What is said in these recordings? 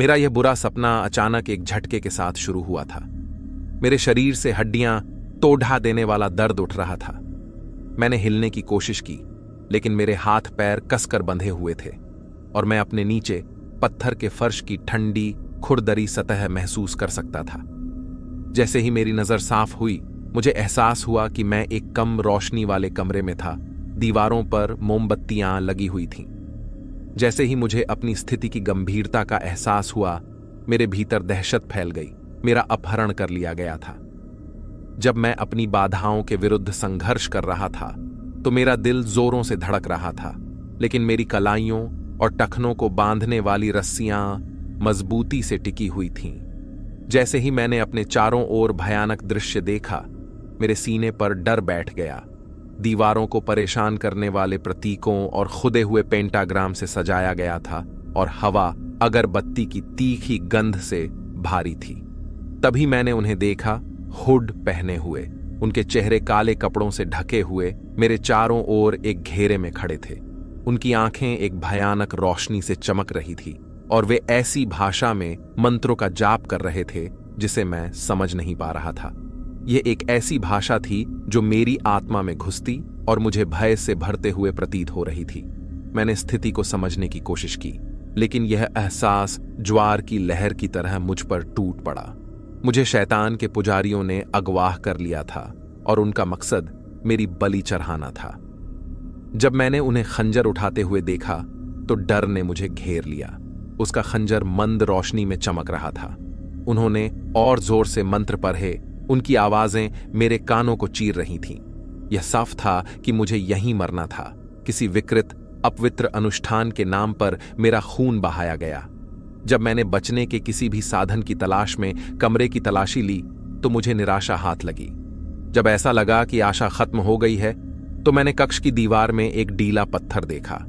मेरा यह बुरा सपना अचानक एक झटके के साथ शुरू हुआ था मेरे शरीर से हड्डियां तोढ़ा देने वाला दर्द उठ रहा था मैंने हिलने की कोशिश की लेकिन मेरे हाथ पैर कसकर बंधे हुए थे और मैं अपने नीचे पत्थर के फर्श की ठंडी खुरदरी सतह महसूस कर सकता था जैसे ही मेरी नज़र साफ हुई मुझे एहसास हुआ कि मैं एक कम रोशनी वाले कमरे में था दीवारों पर मोमबत्तियां लगी हुई थीं जैसे ही मुझे अपनी स्थिति की गंभीरता का एहसास हुआ मेरे भीतर दहशत फैल गई मेरा अपहरण कर लिया गया था जब मैं अपनी बाधाओं के विरुद्ध संघर्ष कर रहा था तो मेरा दिल जोरों से धड़क रहा था लेकिन मेरी कलाइयों और टखनों को बांधने वाली रस्सियां मजबूती से टिकी हुई थीं जैसे ही मैंने अपने चारों ओर भयानक दृश्य देखा मेरे सीने पर डर बैठ गया दीवारों को परेशान करने वाले प्रतीकों और खुदे हुए पेंटाग्राम से सजाया गया था और हवा अगरबत्ती की तीखी गंध से भारी थी तभी मैंने उन्हें देखा हुड पहने हुए उनके चेहरे काले कपड़ों से ढके हुए मेरे चारों ओर एक घेरे में खड़े थे उनकी आंखें एक भयानक रोशनी से चमक रही थी और वे ऐसी भाषा में मंत्रों का जाप कर रहे थे जिसे मैं समझ नहीं पा रहा था ये एक ऐसी भाषा थी जो मेरी आत्मा में घुसती और मुझे भय से भरते हुए प्रतीत हो रही थी मैंने स्थिति को समझने की कोशिश की लेकिन यह एहसास ज्वार की लहर की तरह मुझ पर टूट पड़ा मुझे शैतान के पुजारियों ने अगवाह कर लिया था और उनका मकसद मेरी बलि चढ़ाना था जब मैंने उन्हें खंजर उठाते हुए देखा तो डर ने मुझे घेर लिया उसका खंजर मंद रोशनी में चमक रहा था उन्होंने और जोर से मंत्र पढ़े उनकी आवाजें मेरे कानों को चीर रही थीं। यह साफ था कि मुझे यहीं मरना था किसी विकृत अपवित्र अनुष्ठान के नाम पर मेरा खून बहाया गया जब मैंने बचने के किसी भी साधन की तलाश में कमरे की तलाशी ली तो मुझे निराशा हाथ लगी जब ऐसा लगा कि आशा खत्म हो गई है तो मैंने कक्ष की दीवार में एक डीला पत्थर देखा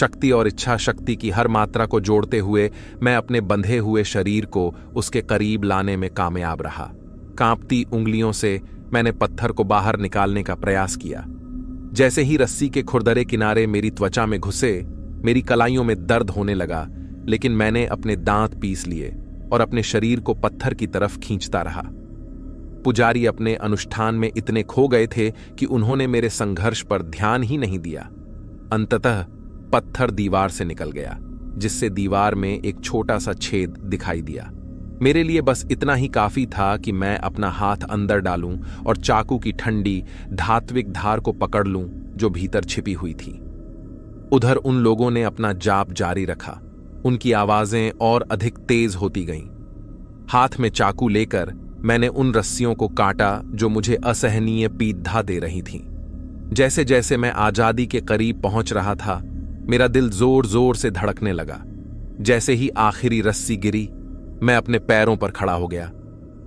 शक्ति और इच्छा शक्ति की हर मात्रा को जोड़ते हुए मैं अपने बंधे हुए शरीर को उसके करीब लाने में कामयाब रहा कांपती उंगलियों से मैंने पत्थर को बाहर निकालने का प्रयास किया जैसे ही रस्सी के खुरदरे किनारे मेरी त्वचा में घुसे मेरी कलाइयों में दर्द होने लगा लेकिन मैंने अपने दांत पीस लिए और अपने शरीर को पत्थर की तरफ खींचता रहा पुजारी अपने अनुष्ठान में इतने खो गए थे कि उन्होंने मेरे संघर्ष पर ध्यान ही नहीं दिया अंततः पत्थर दीवार से निकल गया जिससे दीवार में एक छोटा सा छेद दिखाई दिया मेरे लिए बस इतना ही काफी था कि मैं अपना हाथ अंदर डालूं और चाकू की ठंडी धात्विक धार को पकड़ लूं जो भीतर छिपी हुई थी उधर उन लोगों ने अपना जाप जारी रखा उनकी आवाजें और अधिक तेज होती गईं हाथ में चाकू लेकर मैंने उन रस्सियों को काटा जो मुझे असहनीय पीधा दे रही थीं। जैसे जैसे मैं आजादी के करीब पहुंच रहा था मेरा दिल जोर जोर से धड़कने लगा जैसे ही आखिरी रस्सी गिरी मैं अपने पैरों पर खड़ा हो गया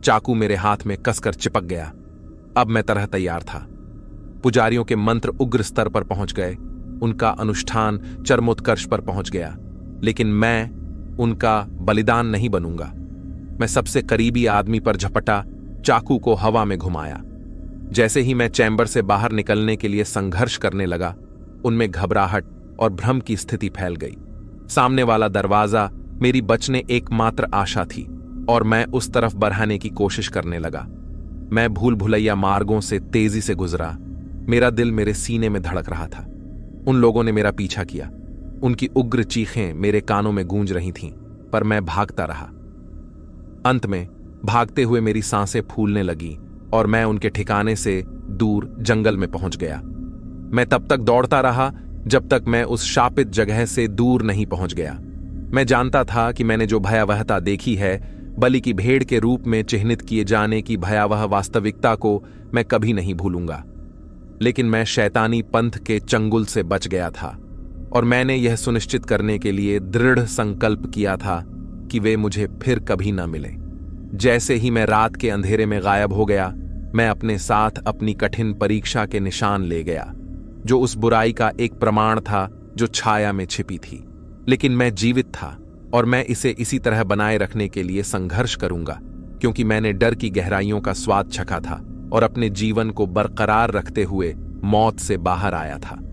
चाकू मेरे हाथ में कसकर चिपक गया अब मैं तरह तैयार था पुजारियों के मंत्र उग्र स्तर पर पहुंच गए उनका अनुष्ठान चरमोत्कर्ष पर पहुंच गया लेकिन मैं उनका बलिदान नहीं बनूंगा मैं सबसे करीबी आदमी पर झपटा चाकू को हवा में घुमाया जैसे ही मैं चैम्बर से बाहर निकलने के लिए संघर्ष करने लगा उनमें घबराहट और भ्रम की स्थिति फैल गई सामने वाला दरवाजा मेरी बचने एकमात्र आशा थी और मैं उस तरफ बढ़ाने की कोशिश करने लगा मैं भूल भुलैया मार्गों से तेजी से गुजरा मेरा दिल मेरे सीने में धड़क रहा था उन लोगों ने मेरा पीछा किया उनकी उग्र चीखें मेरे कानों में गूंज रही थीं पर मैं भागता रहा अंत में भागते हुए मेरी सांसें फूलने लगी और मैं उनके ठिकाने से दूर जंगल में पहुंच गया मैं तब तक दौड़ता रहा जब तक मैं उस शापित जगह से दूर नहीं पहुंच गया मैं जानता था कि मैंने जो भयावहता देखी है बलि की भेड़ के रूप में चिन्हित किए जाने की भयावह वास्तविकता को मैं कभी नहीं भूलूंगा लेकिन मैं शैतानी पंथ के चंगुल से बच गया था और मैंने यह सुनिश्चित करने के लिए दृढ़ संकल्प किया था कि वे मुझे फिर कभी न मिले जैसे ही मैं रात के अंधेरे में गायब हो गया मैं अपने साथ अपनी कठिन परीक्षा के निशान ले गया जो उस बुराई का एक प्रमाण था जो छाया में छिपी थी लेकिन मैं जीवित था और मैं इसे इसी तरह बनाए रखने के लिए संघर्ष करूंगा क्योंकि मैंने डर की गहराइयों का स्वाद छका था और अपने जीवन को बरकरार रखते हुए मौत से बाहर आया था